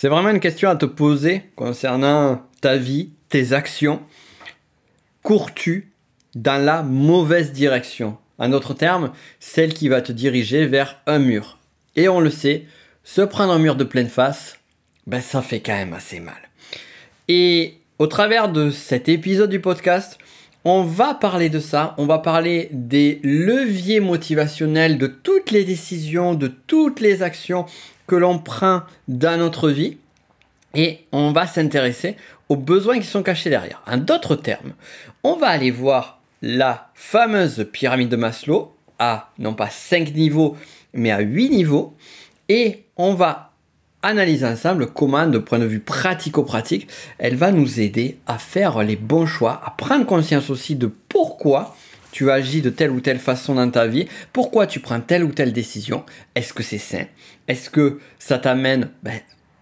C'est vraiment une question à te poser concernant ta vie, tes actions. Cours-tu dans la mauvaise direction En d'autres terme, celle qui va te diriger vers un mur. Et on le sait, se prendre un mur de pleine face, ben ça fait quand même assez mal. Et au travers de cet épisode du podcast, on va parler de ça, on va parler des leviers motivationnels de toutes les décisions, de toutes les actions, que l'on prend dans notre vie et on va s'intéresser aux besoins qui sont cachés derrière. En d'autres termes, on va aller voir la fameuse pyramide de Maslow à non pas 5 niveaux mais à 8 niveaux et on va analyser ensemble comment de point de vue pratico-pratique elle va nous aider à faire les bons choix, à prendre conscience aussi de pourquoi tu agis de telle ou telle façon dans ta vie, pourquoi tu prends telle ou telle décision, est-ce que c'est sain, est-ce que ça t'amène, ben,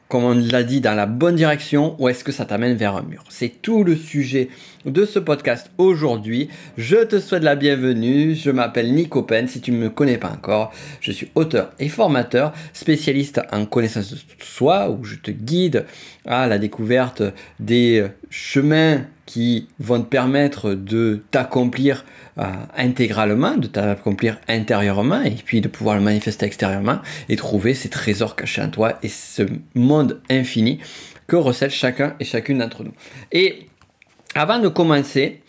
comme on l'a dit, dans la bonne direction ou est-ce que ça t'amène vers un mur C'est tout le sujet de ce podcast aujourd'hui. Je te souhaite la bienvenue. Je m'appelle Nico Pen, si tu ne me connais pas encore. Je suis auteur et formateur, spécialiste en connaissance de soi, où je te guide à la découverte des chemins qui vont te permettre de t'accomplir euh, intégralement, de t'accomplir intérieurement et puis de pouvoir le manifester extérieurement et trouver ces trésors cachés en toi et ce monde infini que recèle chacun et chacune d'entre nous. Et avant de commencer,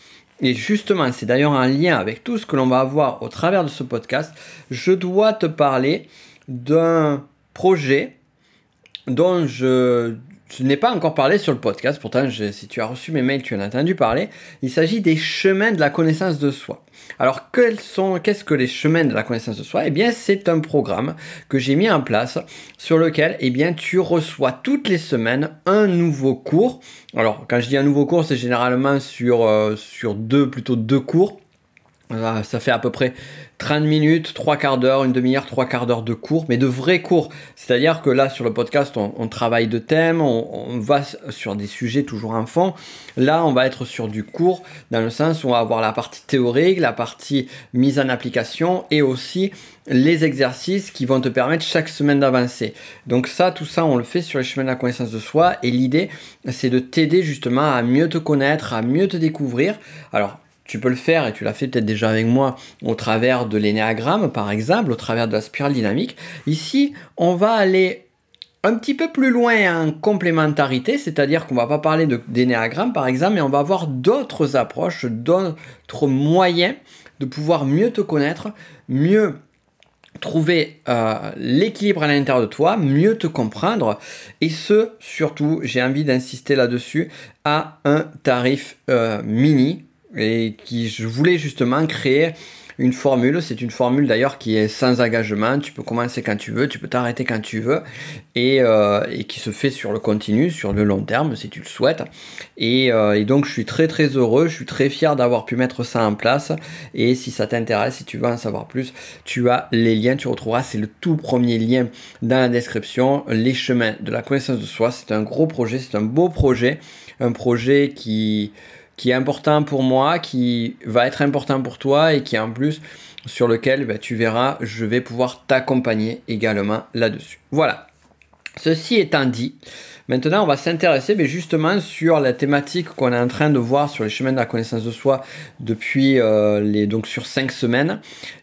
et justement, c'est d'ailleurs en lien avec tout ce que l'on va avoir au travers de ce podcast, je dois te parler d'un projet dont je je n'ai pas encore parlé sur le podcast, pourtant si tu as reçu mes mails, tu en as entendu parler. Il s'agit des chemins de la connaissance de soi. Alors quels sont, qu'est-ce que les chemins de la connaissance de soi Eh bien c'est un programme que j'ai mis en place sur lequel eh bien, tu reçois toutes les semaines un nouveau cours. Alors quand je dis un nouveau cours, c'est généralement sur, euh, sur deux, plutôt deux cours ah, ça fait à peu près 30 minutes, trois quarts d'heure, une demi-heure, trois quarts d'heure de cours, mais de vrais cours. C'est-à-dire que là, sur le podcast, on, travaille de thèmes, on, va sur des sujets toujours en fond. Là, on va être sur du cours, dans le sens où on va avoir la partie théorique, la partie mise en application et aussi les exercices qui vont te permettre chaque semaine d'avancer. Donc ça, tout ça, on le fait sur les chemins de la connaissance de soi et l'idée, c'est de t'aider justement à mieux te connaître, à mieux te découvrir. Alors, tu peux le faire, et tu l'as fait peut-être déjà avec moi, au travers de l'énéagramme, par exemple, au travers de la spirale dynamique. Ici, on va aller un petit peu plus loin en complémentarité, c'est-à-dire qu'on ne va pas parler d'énéagramme, par exemple, mais on va avoir d'autres approches, d'autres moyens de pouvoir mieux te connaître, mieux trouver euh, l'équilibre à l'intérieur de toi, mieux te comprendre, et ce, surtout, j'ai envie d'insister là-dessus, à un tarif euh, mini et qui je voulais justement créer une formule. C'est une formule d'ailleurs qui est sans engagement. Tu peux commencer quand tu veux, tu peux t'arrêter quand tu veux et, euh, qui se fait sur le continu, sur le long terme si tu le souhaites. Et, euh, et donc je suis très très heureux, je suis très fier d'avoir pu mettre ça en place. Et si ça t'intéresse, si tu veux en savoir plus, tu as les liens, tu retrouveras, c'est le tout premier lien dans la description, les chemins de la connaissance de soi. C'est un gros projet, c'est un beau projet, un projet qui qui est important pour moi, qui va être important pour toi et qui en plus sur lequel bah, tu verras, je vais pouvoir t'accompagner également là-dessus. Voilà, Ceci étant dit, maintenant on va s'intéresser mais justement sur la thématique qu'on est en train de voir sur les chemins de la connaissance de soi depuis euh, les donc sur cinq semaines,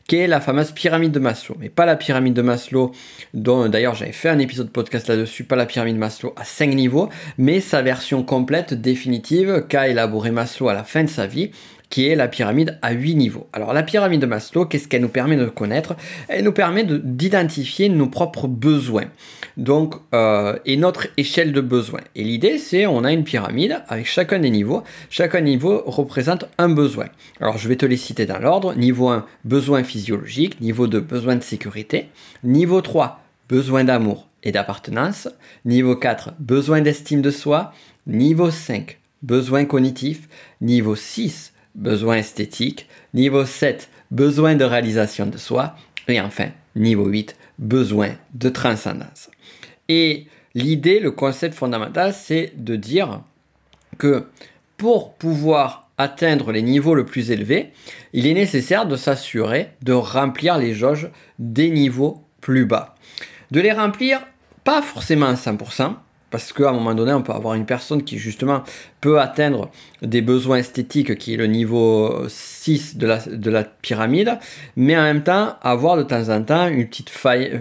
qui est la fameuse pyramide de Maslow. Mais pas la pyramide de Maslow dont d'ailleurs j'avais fait un épisode de podcast là-dessus, pas la pyramide de Maslow à cinq niveaux, mais sa version complète définitive qu'a élaboré Maslow à la fin de sa vie qui est la pyramide à 8 niveaux. Alors la pyramide de Maslow, qu'est-ce qu'elle nous permet de connaître Elle nous permet d'identifier nos propres besoins donc, euh, et notre échelle de besoins. Et l'idée, c'est on a une pyramide avec chacun des niveaux. Chacun niveau représente un besoin. Alors je vais te les citer dans l'ordre. Niveau 1, besoin physiologique. Niveau 2, besoin de sécurité. Niveau 3, besoin d'amour et d'appartenance. Niveau 4, besoin d'estime de soi. Niveau 5, besoin cognitif. Niveau 6, besoin esthétique. Niveau 7, besoin de réalisation de soi. Et enfin, niveau 8, besoin de transcendance. Et l'idée, le concept fondamental, c'est de dire que pour pouvoir atteindre les niveaux le plus élevés, il est nécessaire de s'assurer de remplir les jauges des niveaux plus bas. De les remplir pas forcément à 100%, parce qu'à un moment donné, on peut avoir une personne qui justement peut atteindre des besoins esthétiques qui est le niveau 6 de la, de la pyramide, mais en même temps avoir de temps en temps une petite faille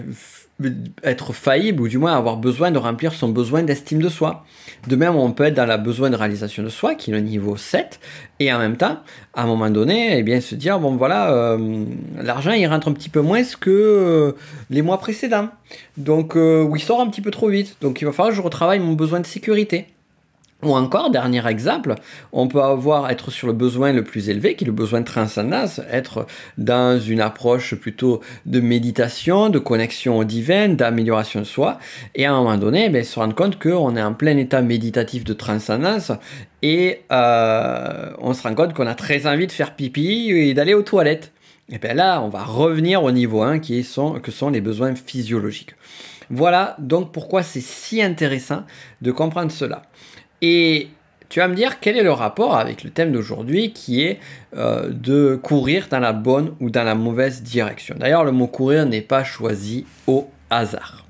être faillible ou du moins avoir besoin de remplir son besoin d'estime de soi. De même, on peut être dans la besoin de réalisation de soi, qui est le niveau 7, et en même temps, à un moment donné, eh bien, se dire, bon voilà, euh, l'argent, il rentre un petit peu moins que euh, les mois précédents. Donc, oui euh, ou il sort un petit peu trop vite. Donc, il va falloir que je retravaille mon besoin de sécurité. Ou encore, dernier exemple, on peut avoir être sur le besoin le plus élevé, qui est le besoin de transcendance, être dans une approche plutôt de méditation, de connexion au divin, d'amélioration de soi, et à un moment donné, ben, se rendre compte qu'on est en plein état méditatif de transcendance, et euh, on se rend compte qu'on a très envie de faire pipi et d'aller aux toilettes. Et bien là, on va revenir au niveau 1, qui que sont les besoins physiologiques. Voilà donc pourquoi c'est si intéressant de comprendre cela. Et tu vas me dire quel est le rapport avec le thème d'aujourd'hui qui est euh, de courir dans la bonne ou dans la mauvaise direction. D'ailleurs, le mot courir n'est pas choisi au hasard.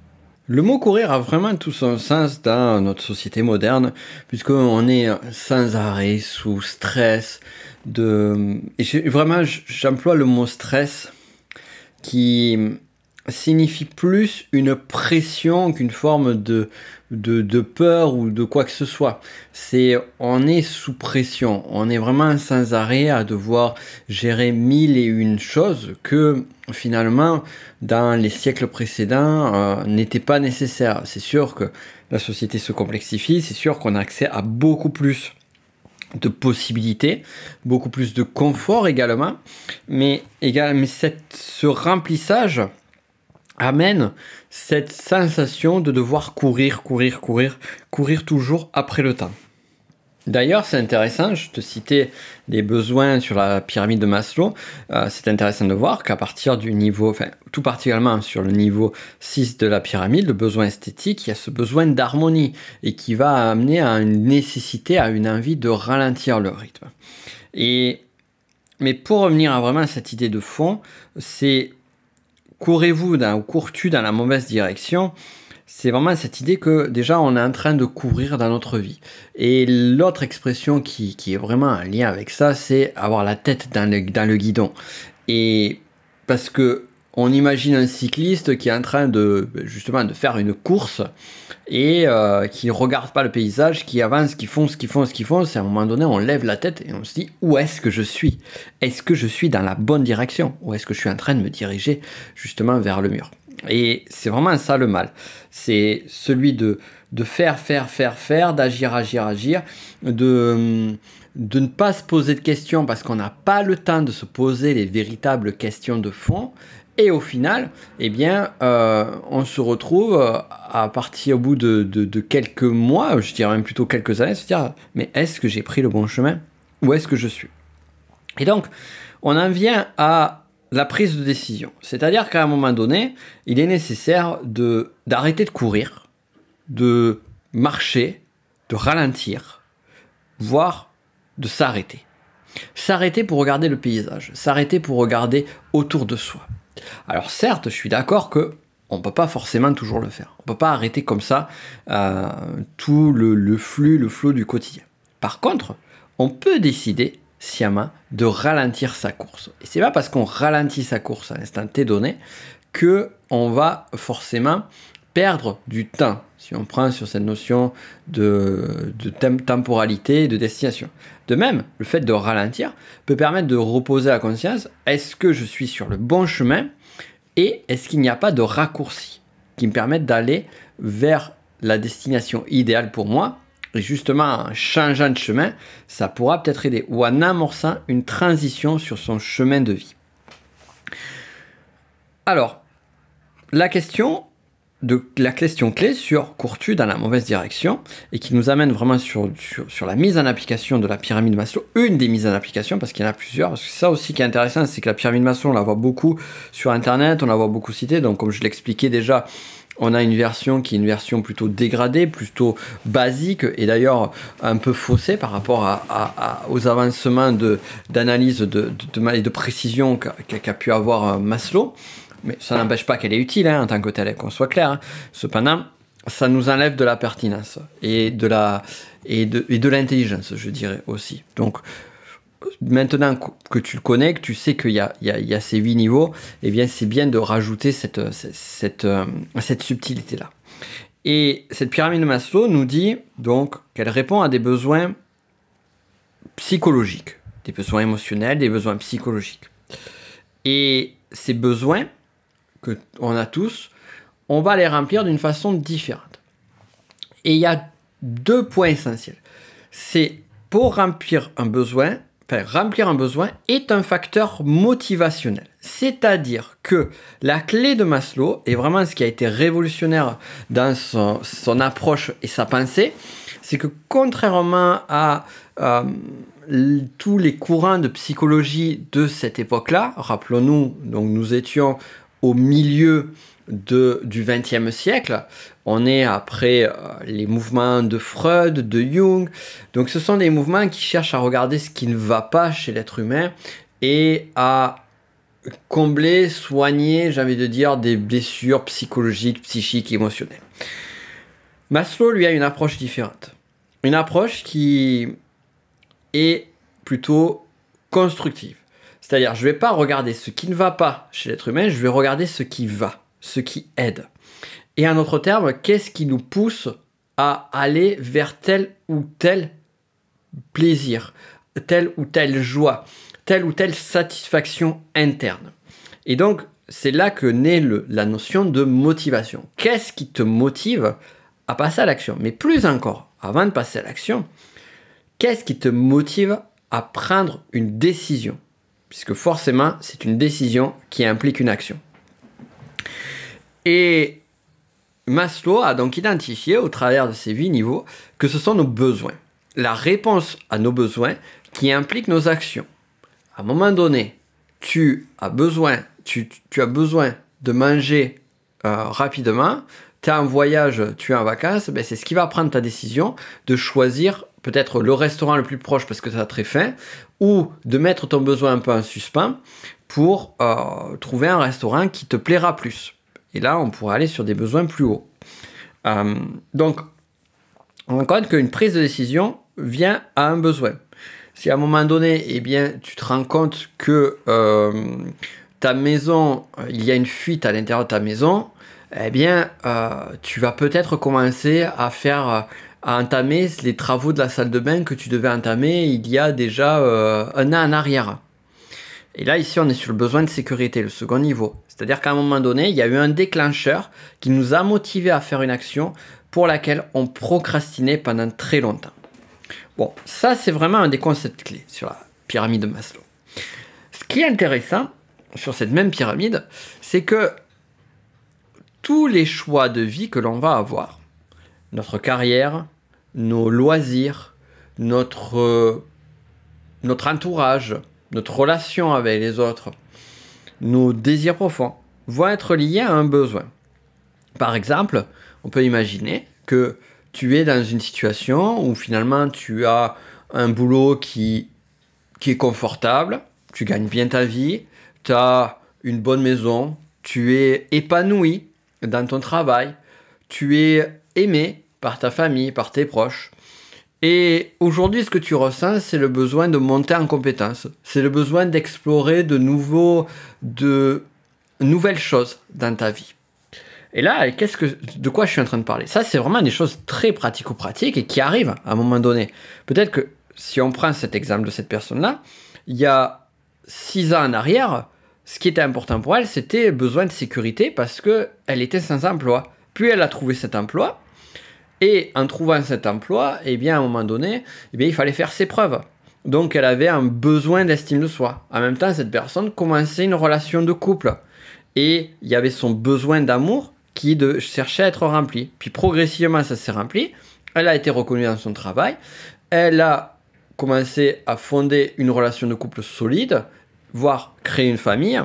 Le mot courir a vraiment tout son sens dans notre société moderne, puisqu'on est sans arrêt sous stress. De... vraiment, j'emploie le mot stress qui signifie plus une pression qu'une forme de, peur ou de quoi que ce soit. C'est on est sous pression, on est vraiment sans arrêt à devoir gérer mille et une choses que finalement dans les siècles précédents n'était euh, n'étaient pas nécessaires. C'est sûr que la société se complexifie, c'est sûr qu'on a accès à beaucoup plus de possibilités, beaucoup plus de confort également, mais, également, cette, ce remplissage amène cette sensation de devoir courir, courir, courir, courir toujours après le temps. D'ailleurs, c'est intéressant, je te citais les besoins sur la pyramide de Maslow, euh, c'est intéressant de voir qu'à partir du niveau, enfin tout particulièrement sur le niveau 6 de la pyramide, le besoin esthétique, il y a ce besoin d'harmonie et qui va amener à une nécessité, à une envie de ralentir le rythme. Et, mais pour revenir à vraiment cette idée de fond, c'est courez-vous ou cours-tu dans la mauvaise direction c'est vraiment cette idée que déjà on est en train de courir dans notre vie. Et l'autre expression qui, est vraiment un lien avec ça, c'est avoir la tête dans le guidon. Et parce que on imagine un cycliste qui est en train de justement de faire une course et qui euh, qui regarde pas le paysage, qui avance, qui fonce, qui fonce, qui fonce. Et à un moment donné, on lève la tête et on se dit où est-ce que je suis Est-ce que je suis dans la bonne direction ou est-ce que je suis en train de me diriger justement vers le mur Et c'est vraiment ça le mal. C'est celui de faire, faire, faire, faire, d'agir, agir, agir, de de ne pas se poser de questions parce qu'on n'a pas le temps de se poser les véritables questions de fond et au final, eh bien, euh, on se retrouve euh, à partir au bout de, quelques mois, je dirais même plutôt quelques années, se dire mais est-ce que j'ai pris le bon chemin Où est-ce que je suis Et donc, on en vient à la prise de décision. C'est-à-dire qu'à un moment donné, il est nécessaire d'arrêter de courir, de marcher, de ralentir, voire de s'arrêter. S'arrêter pour regarder le paysage, s'arrêter pour regarder autour de soi. Alors certes, je suis d'accord que on ne peut pas forcément toujours le faire. On ne peut pas arrêter comme ça euh, tout le, flux, le flot du quotidien. Par contre, on peut décider sciemment de ralentir sa course. Et c'est pas parce qu'on ralentit sa course à l'instant T donné que on va forcément perdre du temps, si on prend sur cette notion de, temporalité de destination. De même, le fait de ralentir peut permettre de reposer la conscience, est-ce que je suis sur le bon chemin et est-ce qu'il n'y a pas de raccourci qui me permette d'aller vers la destination idéale pour moi et justement, en changeant de chemin, ça pourra peut-être aider. Ou en amorçant une transition sur son chemin de vie. Alors, la question, de la question clé sur Courtu dans la mauvaise direction et qui nous amène vraiment sur, la mise en application de la pyramide Maslow, une des mises en application parce qu'il y en a plusieurs. Parce que ça aussi qui est intéressant, c'est que la pyramide Maslow, on la voit beaucoup sur Internet, on la voit beaucoup citée. Donc comme je l'expliquais déjà, on a une version qui est une version plutôt dégradée, plutôt basique et d'ailleurs un peu faussée par rapport aux avancements d'analyse de, de, de, précision qu'a pu avoir euh, Maslow. Mais ça n'empêche pas qu'elle est utile hein, en tant que telle, qu'on soit clair. Hein. Cependant, ça nous enlève de la pertinence et de la et de, et de l'intelligence, je dirais aussi. Donc maintenant que tu le connais, que tu sais qu'il y a, il y, a, ces huit niveaux, eh bien c'est bien de rajouter cette, cette, cette, euh, subtilité-là. Et cette pyramide de Maslow nous dit donc qu'elle répond à des besoins psychologiques, des besoins émotionnels, des besoins psychologiques. Et ces besoins, que on a tous, on va les remplir d'une façon différente. Et il y a deux points essentiels. C'est pour remplir un besoin, remplir un besoin est un facteur motivationnel. C'est-à-dire que la clé de Maslow, et vraiment ce qui a été révolutionnaire dans son, approche et sa pensée, c'est que contrairement à euh, tous les courants de psychologie de cette époque-là, rappelons-nous, donc nous étions au milieu de, du XXe siècle. On est après euh, les mouvements de Freud, de Jung. Donc ce sont des mouvements qui cherchent à regarder ce qui ne va pas chez l'être humain et à combler, soigner, j'ai envie de dire, des blessures psychologiques, psychiques, émotionnelles. Maslow, lui, a une approche différente. Une approche qui est plutôt constructive. C'est-à-dire, je ne vais pas regarder ce qui ne va pas chez l'être humain, je vais regarder ce qui va, ce qui aide. Et en autre terme, qu'est-ce qui nous pousse à aller vers tel ou tel plaisir, telle ou telle joie, telle ou telle satisfaction interne. Et donc, c'est là que naît la notion de motivation. Qu'est-ce qui te motive à passer à l'action Mais plus encore, avant de passer à l'action, qu'est-ce qui te motive à prendre une décision puisque forcément, c'est une décision qui implique une action. Et Maslow a donc identifié au travers de ces vies niveaux que ce sont nos besoins, la réponse à nos besoins qui implique nos actions. À un moment donné, tu as besoin, tu, as besoin de manger euh, rapidement, tu es en voyage, tu es en vacances, ben c'est ce qui va prendre ta décision de choisir peut-être le restaurant le plus proche parce que ça as très faim, ou de mettre ton besoin un peu en suspens pour euh, trouver un restaurant qui te plaira plus. Et là, on pourra aller sur des besoins plus hauts. Euh, donc, on compte qu'une prise de décision vient à un besoin. Si à un moment donné, eh bien, tu te rends compte que euh, ta maison, il y a une fuite à l'intérieur de ta maison, eh bien, tu vas peut-être commencer à faire à entamer les travaux de la salle de bain que tu devais entamer il y a déjà euh, un an en arrière. Et là, ici, on est sur le besoin de sécurité, le second niveau. C'est-à-dire qu'à un moment donné, il y a eu un déclencheur qui nous a motivé à faire une action pour laquelle on procrastinait pendant très longtemps. Bon, ça, c'est vraiment un des concepts clés sur la pyramide de Maslow. Ce qui est intéressant sur cette même pyramide, c'est que tous les choix de vie que l'on va avoir, notre carrière, nos loisirs, euh, notre, entourage, notre relation avec les autres, nos désirs profonds vont être liés à un besoin. Par exemple, on peut imaginer que tu es dans une situation où finalement tu as un boulot qui, qui est confortable, tu gagnes bien ta vie, tu as une bonne maison, tu es épanoui dans ton travail, tu es aimé, par ta famille, par tes proches. Et aujourd'hui, ce que tu ressens, c'est le besoin de monter en compétence. C'est le besoin d'explorer de nouveaux, de nouvelles choses dans ta vie. Et là, qu'est-ce que, de quoi je suis en train de parler Ça, c'est vraiment des choses très pratico-pratiques et qui arrivent à un moment donné. Peut-être que si on prend cet exemple de cette personne-là, il y a six ans en arrière, ce qui était important pour elle, c'était besoin de sécurité parce que elle était sans emploi. Puis elle a trouvé cet emploi et en trouvant cet emploi, eh bien, à un moment donné, eh bien, il fallait faire ses preuves. Donc elle avait un besoin d'estime de soi. En même temps, cette personne commençait une relation de couple. Et il y avait son besoin d'amour qui de, cherchait à être rempli. Puis progressivement, ça s'est rempli. Elle a été reconnue dans son travail. Elle a commencé à fonder une relation de couple solide, voire créer une famille.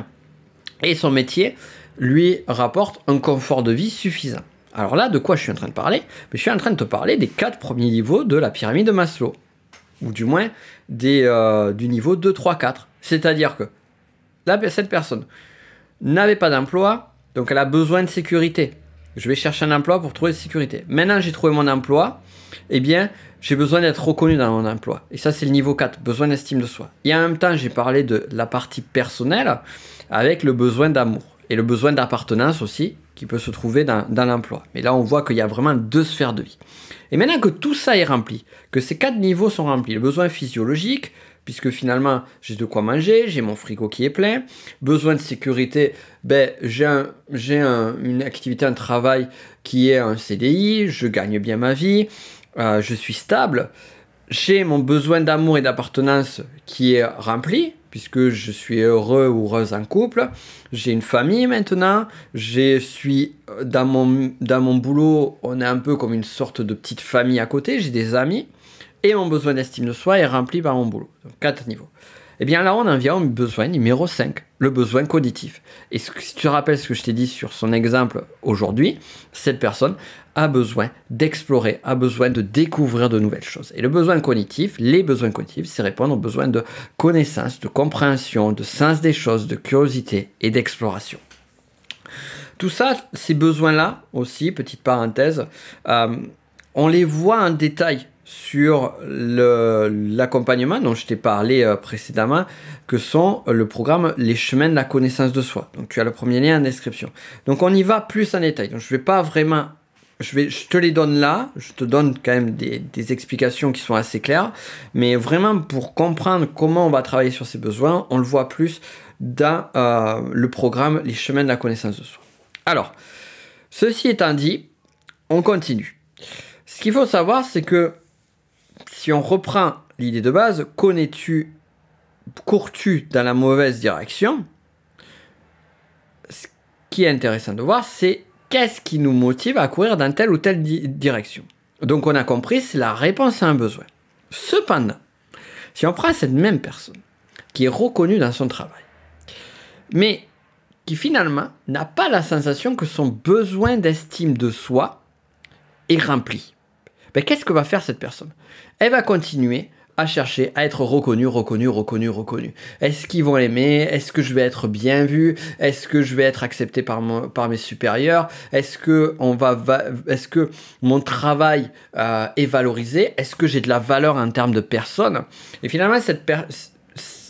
Et son métier lui rapporte un confort de vie suffisant. Alors là, de quoi je suis en train de parler Je suis en train de te parler des quatre premiers niveaux de la pyramide de Maslow. Ou du moins des, euh, du niveau 2, 3, 4. C'est-à-dire que là, cette personne n'avait pas d'emploi, donc elle a besoin de sécurité. Je vais chercher un emploi pour trouver de sécurité. Maintenant, j'ai trouvé mon emploi, eh bien, j'ai besoin d'être reconnu dans mon emploi. Et ça, c'est le niveau 4, besoin d'estime de soi. Et en même temps, j'ai parlé de la partie personnelle avec le besoin d'amour et le besoin d'appartenance aussi qui peut se trouver dans, l'emploi. Mais là, on voit qu'il y a vraiment deux sphères de vie. Et maintenant que tout ça est rempli, que ces quatre niveaux sont remplis, le besoin physiologique, puisque finalement j'ai de quoi manger, j'ai mon frigo qui est plein, besoin de sécurité, ben, j'ai une activité, un travail qui est un CDI, je gagne bien ma vie, euh, je suis stable, j'ai mon besoin d'amour et d'appartenance qui est rempli, puisque je suis heureux ou heureuse en couple, j'ai une famille maintenant, je suis euh, dans mon, dans mon boulot, on est un peu comme une sorte de petite famille à côté, j'ai des amis, et mon besoin d'estime de soi est rempli par mon boulot. Donc quatre niveaux. Et eh bien là, on en vient au besoin numéro 5, le besoin cognitif. Et si tu te rappelles ce que je t'ai dit sur son exemple aujourd'hui, cette personne a besoin d'explorer, a besoin de découvrir de nouvelles choses. Et le besoin cognitif, les besoins cognitifs, c'est répondre aux besoins de connaissance, de compréhension, de sens des choses, de curiosité et d'exploration. Tout ça, ces besoins-là aussi, petite parenthèse, euh, on les voit en détail sur l'accompagnement dont je t'ai parlé euh, précédemment, que sont le programme Les chemins de la connaissance de soi. Donc tu as le premier lien en description. Donc on y va plus en détail. Donc je vais pas vraiment... Je, vais, je te les donne là, je te donne quand même des, explications qui sont assez claires, mais vraiment pour comprendre comment on va travailler sur ces besoins, on le voit plus dans euh, le programme Les chemins de la connaissance de soi. Alors, ceci étant dit, on continue. Ce qu'il faut savoir, c'est que si on reprend l'idée de base, connais-tu, cours-tu dans la mauvaise direction Ce qui est intéressant de voir, c'est qu'est-ce qui nous motive à courir dans telle ou telle direction. Donc on a compris, c'est la réponse à un besoin. Cependant, si on prend cette même personne, qui est reconnue dans son travail, mais qui finalement n'a pas la sensation que son besoin d'estime de soi est rempli. Ben, qu'est-ce que va faire cette personne Elle va continuer à chercher à être reconnue, reconnue, reconnue, reconnue. Est-ce qu'ils vont l'aimer Est-ce que je vais être bien vu Est-ce que je vais être accepté par, mes supérieurs Est-ce que, va, est que mon travail euh, est valorisé Est-ce que j'ai de la valeur en termes de personne Et finalement, cette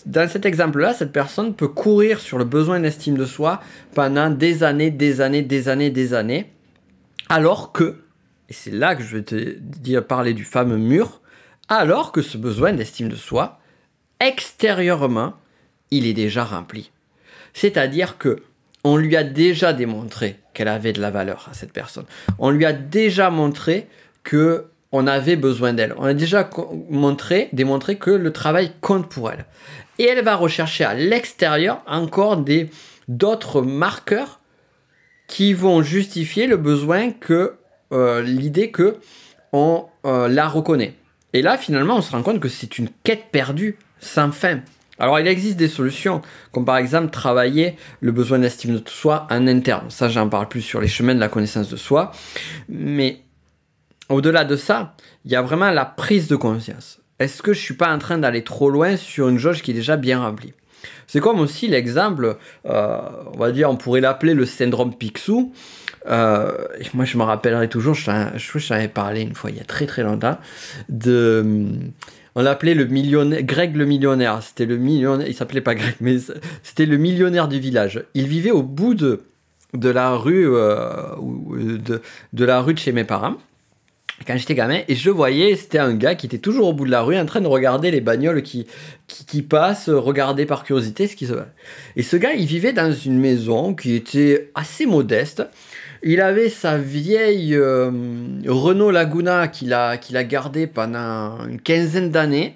dans cet exemple-là, cette personne peut courir sur le besoin d'estime de soi pendant des années, des années, des années, des années, alors que et c'est là que je vais te dire, parler du fameux mur, alors que ce besoin d'estime de soi, extérieurement, il est déjà rempli. C'est-à-dire que on lui a déjà démontré qu'elle avait de la valeur à cette personne. On lui a déjà montré que on avait besoin d'elle. On a déjà montré, démontré que le travail compte pour elle. Et elle va rechercher à l'extérieur encore des d'autres marqueurs qui vont justifier le besoin que euh, l'idée que on euh, la reconnaît. Et là, finalement, on se rend compte que c'est une quête perdue, sans fin. Alors, il existe des solutions, comme par exemple travailler le besoin d'estime de soi en interne. Ça, j'en parle plus sur les chemins de la connaissance de soi. Mais au-delà de ça, il y a vraiment la prise de conscience. Est-ce que je suis pas en train d'aller trop loin sur une jauge qui est déjà bien remplie C'est comme aussi l'exemple, euh, on va dire, on pourrait l'appeler le syndrome Picsou. Euh, moi, je me rappellerai toujours, je, je, j'en avais parlé une fois, il y a très très longtemps, de. Euh, on l'appelait le millionnaire, Greg le millionnaire. C'était le millionnaire, il s'appelait pas Greg, mais c'était le millionnaire du village. Il vivait au bout de, de la rue, euh, de, la rue de chez mes parents quand j'étais gamin et je voyais c'était un gars qui était toujours au bout de la rue en train de regarder les bagnoles qui, qui, qui passent regarder par curiosité ce qui se passe et ce gars il vivait dans une maison qui était assez modeste il avait sa vieille euh, Renault Laguna qu'il a, qu'il a gardée pendant une quinzaine d'années.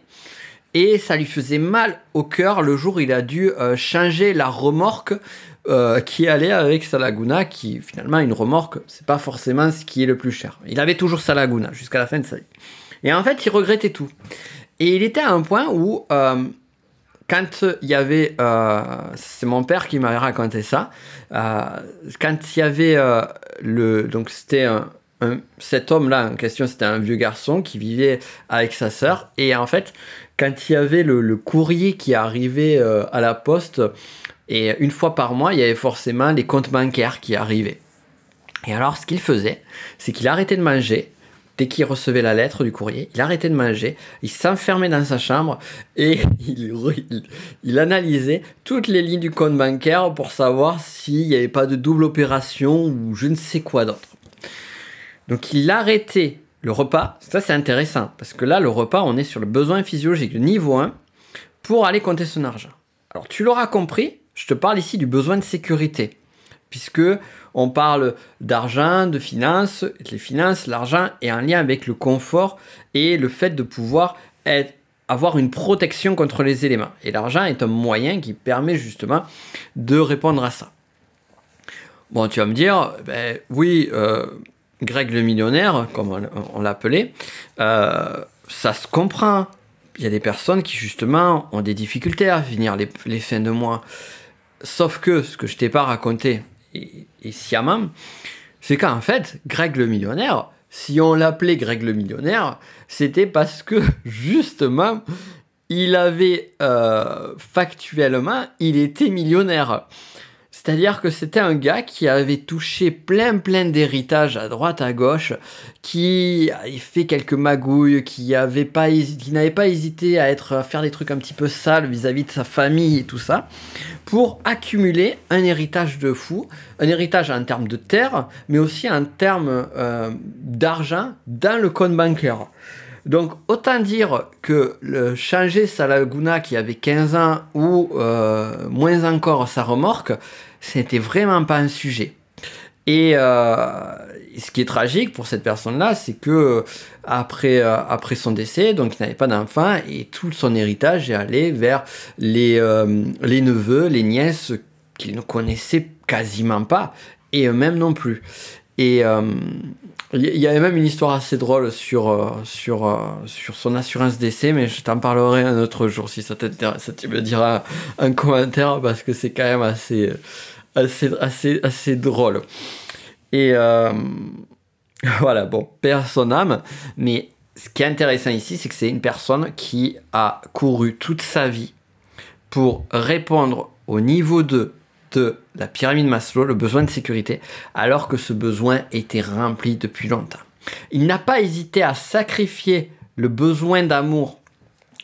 Et ça lui faisait mal au cœur le jour où il a dû euh, changer la remorque euh, qui allait avec sa Laguna, qui finalement, une remorque, c'est pas forcément ce qui est le plus cher. Il avait toujours sa Laguna jusqu'à la fin de sa vie. Et en fait, il regrettait tout. Et il était à un point où quand il y avait, euh, c'est mon père qui m'avait raconté ça, euh, quand il y avait euh, le, donc c'était cet homme-là en question, c'était un vieux garçon qui vivait avec sa sœur, et en fait, quand il y avait le, le courrier qui arrivait à la poste, et une fois par mois, il y avait forcément les comptes bancaires qui arrivaient. Et alors, ce qu'il faisait, c'est qu'il arrêtait de manger dès qu'il recevait la lettre du courrier, il arrêtait de manger, il s'enfermait dans sa chambre et il, analysait toutes les lignes du compte bancaire pour savoir s'il n'y avait pas de double opération ou je ne sais quoi d'autre. Donc il arrêtait le repas, ça c'est intéressant, parce que là le repas on est sur le besoin physiologique niveau 1 pour aller compter son argent. Alors tu l'auras compris, je te parle ici du besoin de sécurité puisque on parle d'argent, de finances. Les finances, l'argent est en lien avec le confort et le fait de pouvoir avoir une protection contre les éléments. Et l'argent est un moyen qui permet justement de répondre à ça. Bon, tu vas me dire, ben oui, euh, Greg le millionnaire, comme on, l'appelait, euh, ça se comprend. Il y a des personnes qui justement ont des difficultés à finir les, les fins de mois. Sauf que ce que je t'ai pas raconté, et, et sciemment, c'est qu'en fait, Greg le millionnaire, si on l'appelait Greg le millionnaire, c'était parce que justement, il avait euh, factuellement, il était millionnaire. C'est-à-dire que c'était un gars qui avait touché plein plein d'héritages à droite à gauche, qui avait fait quelques magouilles, qui pas n'avait pas hésité à être à faire des trucs un petit peu sales vis-à-vis de sa famille et tout ça, pour accumuler un héritage de fou, un héritage en termes de terre, mais aussi en termes euh, d'argent dans le compte bancaire. Donc autant dire que le changer sa Laguna qui avait 15 ans ou euh, moins encore sa remorque, c'était vraiment pas un sujet. Et euh, ce qui est tragique pour cette personne-là, c'est que après, euh, après son décès, donc il n'avait pas d'enfant et tout son héritage est allé vers les, les neveux, les nièces qu'il ne connaissait quasiment pas et eux-mêmes non plus. Et il y avait même une histoire assez drôle sur, euh, sur, euh, sur son assurance d'essai, mais je t'en parlerai un autre jour si ça t'intéresse. Tu me diras un, commentaire parce que c'est quand même assez, assez, assez, drôle. Et euh, voilà, bon, personne âme, mais ce qui est intéressant ici, c'est que c'est une personne qui a couru toute sa vie pour répondre au niveau 2 de la pyramide Maslow, le besoin de sécurité, alors que ce besoin était rempli depuis longtemps. Il n'a pas hésité à sacrifier le besoin d'amour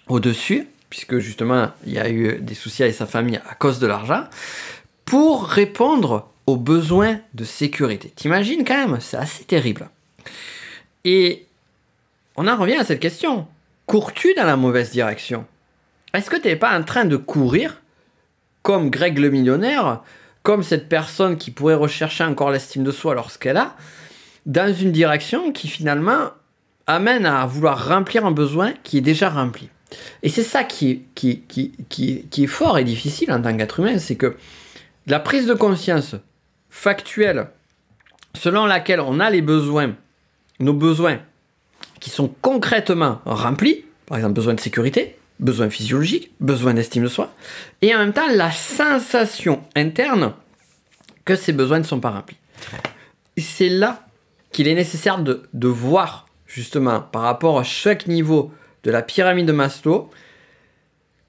au-dessus, puisque justement il y a eu des soucis avec sa famille à cause de l'argent, pour répondre aux besoins de sécurité. T'imagines quand même, c'est assez terrible. Et on en revient à cette question. Cours-tu dans la mauvaise direction Est-ce que tu n'es pas en train de courir comme Greg le millionnaire, comme cette personne qui pourrait rechercher encore l'estime de soi lorsqu'elle a, dans une direction qui finalement amène à vouloir remplir un besoin qui est déjà rempli. Et c'est ça qui, qui, qui, qui, est fort et difficile en tant qu'être humain, c'est que la prise de conscience factuelle selon laquelle on a les besoins, nos besoins qui sont concrètement remplis, par exemple besoin de sécurité, besoin physiologique, besoin d'estime de soi, et en même temps la sensation interne que ces besoins ne sont pas remplis. C'est là qu'il est nécessaire de, voir, justement, par rapport à chaque niveau de la pyramide de Maslow,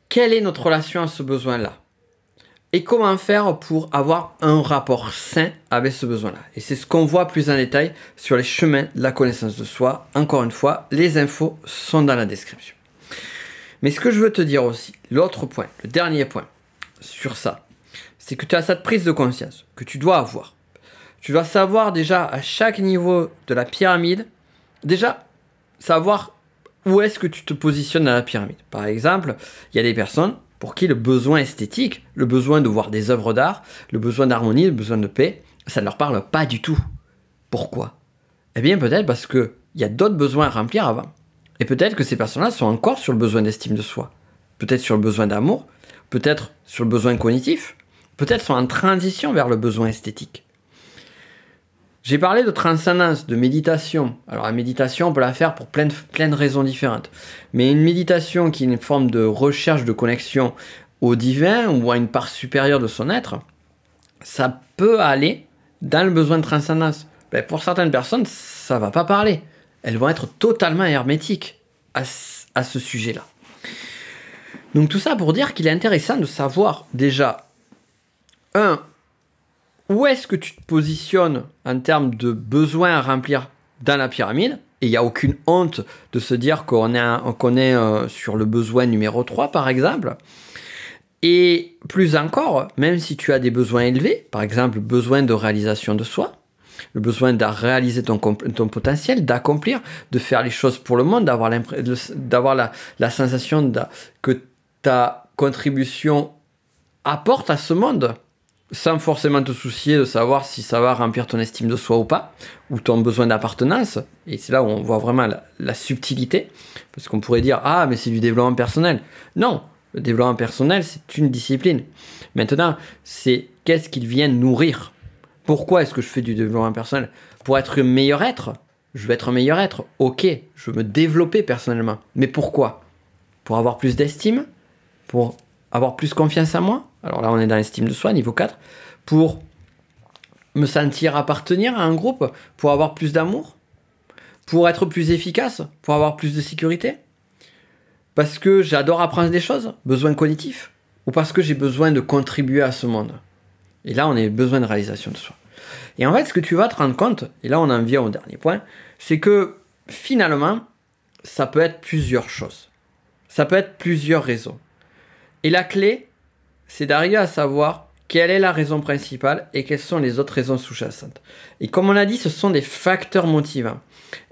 quelle est notre relation à ce besoin-là et comment faire pour avoir un rapport sain avec ce besoin-là. Et c'est ce qu'on voit plus en détail sur les chemins de la connaissance de soi. Encore une fois, les infos sont dans la description. Mais ce que je veux te dire aussi, l'autre point, le dernier point sur ça, c'est que tu as cette prise de conscience que tu dois avoir. Tu dois savoir déjà à chaque niveau de la pyramide, déjà savoir où est-ce que tu te positionnes dans la pyramide. Par exemple, il y a des personnes pour qui le besoin esthétique, le besoin de voir des œuvres d'art, le besoin d'harmonie, le besoin de paix, ça ne leur parle pas du tout. Pourquoi Eh bien peut-être parce qu'il y a d'autres besoins à remplir avant. Et peut-être que ces personnes-là sont encore sur le besoin d'estime de soi, peut-être sur le besoin d'amour, peut-être sur le besoin cognitif, peut-être sont en transition vers le besoin esthétique. J'ai parlé de transcendance, de méditation. Alors la méditation, on peut la faire pour plein de, raisons différentes. Mais une méditation qui est une forme de recherche de connexion au divin ou à une part supérieure de son être, ça peut aller dans le besoin de transcendance. mais ben, pour certaines personnes, ça va pas parler elles vont être totalement hermétiques à, ce sujet-là. Donc tout ça pour dire qu'il est intéressant de savoir déjà, un, où est-ce que tu te positionnes en termes de besoins à remplir dans la pyramide. Et il n'y a aucune honte de se dire qu'on est, euh, sur le besoin numéro 3, par exemple. Et plus encore, même si tu as des besoins élevés, par exemple besoin de réalisation de soi, le besoin de réaliser ton, potentiel, d'accomplir, de faire les choses pour le monde, d'avoir, la, sensation que ta contribution apporte à ce monde sans forcément te soucier de savoir si ça va remplir ton estime de soi ou pas, ou ton besoin d'appartenance. Et c'est là où on voit vraiment la subtilité, parce qu'on pourrait dire, ah, mais c'est du développement personnel. Non, le développement personnel, c'est une discipline. Maintenant, c'est qu'est-ce qu'il vient nourrir pourquoi est-ce que je fais du développement personnel Pour être un meilleur être. Je veux être un meilleur être. Ok, je veux me développer personnellement. Mais pourquoi Pour avoir plus d'estime Pour avoir plus confiance en moi Alors là, on est dans l'estime de soi, niveau 4. Pour me sentir appartenir à un groupe pour avoir plus d'amour, pour être plus efficace, pour avoir plus de sécurité, parce que j'adore apprendre des choses, besoin cognitif, ou parce que j'ai besoin de contribuer à ce monde. Et là, on a besoin de réalisation de soi. Et en fait, ce que tu vas te rendre compte, et là on en vient au dernier point, c'est que finalement, ça peut être plusieurs choses. Ça peut être plusieurs raisons. Et la clé, c'est d'arriver à savoir quelle est la raison principale et quelles sont les autres raisons sous-jacentes. Et comme on l'a dit, ce sont des facteurs motivants.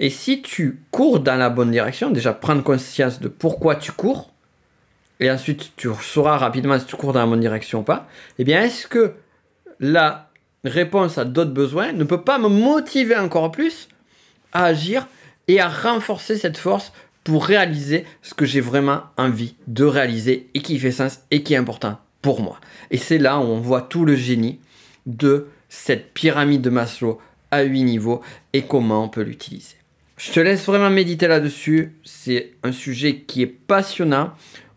Et si tu cours dans la bonne direction, déjà prendre conscience de pourquoi tu cours, et ensuite tu sauras rapidement si tu cours dans la bonne direction ou pas, eh bien est-ce que la réponse à d'autres besoins ne peut pas me motiver encore plus à agir et à renforcer cette force pour réaliser ce que j'ai vraiment envie de réaliser et qui fait sens et qui est important pour moi. Et c'est là où on voit tout le génie de cette pyramide de Maslow à 8 niveaux et comment on peut l'utiliser. Je te laisse vraiment méditer là-dessus. C'est un sujet qui est passionnant.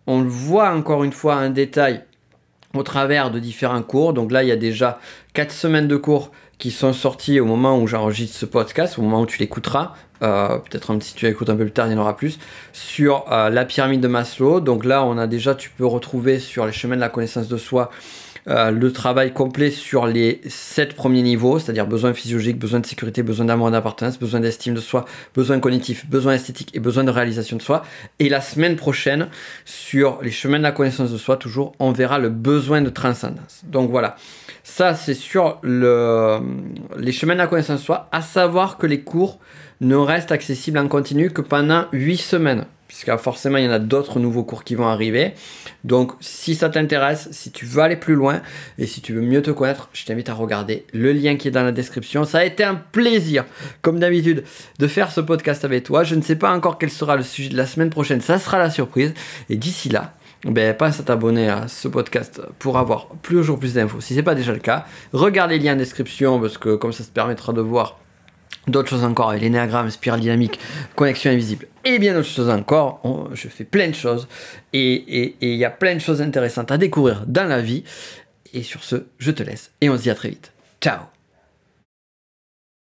On le voit encore une fois en détail au travers de différents cours. Donc là, il y a déjà 4 semaines de cours qui sont sortis au moment où j'enregistre ce podcast, au moment où tu l'écouteras. Euh, peut-être si tu l'écoutes un peu plus tard, il y en aura plus. Sur euh, la pyramide de Maslow. Donc là, on a déjà, tu peux retrouver sur les chemins de la connaissance de soi euh, le travail complet sur les sept premiers niveaux, c'est-à-dire besoin physiologique, besoin de sécurité, besoin d'amour et d'appartenance, besoin d'estime de soi, besoin cognitif, besoin esthétique et besoin de réalisation de soi. Et la semaine prochaine, sur les chemins de la connaissance de soi, toujours, on verra le besoin de transcendance. Donc voilà, ça c'est sur les chemins de la connaissance de soi, à savoir que les cours ne restent accessibles en continu que pendant 8 semaines puisque forcément il y en a d'autres nouveaux cours qui vont arriver. Donc si ça t'intéresse, si tu veux aller plus loin et si tu veux mieux te connaître, je t'invite à regarder le lien qui est dans la description. Ça a été un plaisir, comme d'habitude, de faire ce podcast avec toi. Je ne sais pas encore quel sera le sujet de la semaine prochaine, ça sera la surprise. Et d'ici là, ben, passe à t'abonner à ce podcast pour avoir plus ou plus d'infos si ce n'est pas déjà le cas. Regarde les liens en description parce que comme ça te permettra de voir d'autres choses encore, l'énéagramme, spirale dynamique, connexion invisible, et bien d'autres choses encore. je fais plein de choses et il y a plein de choses intéressantes à découvrir dans la vie. Et sur ce, je te laisse et on se dit à très vite. Ciao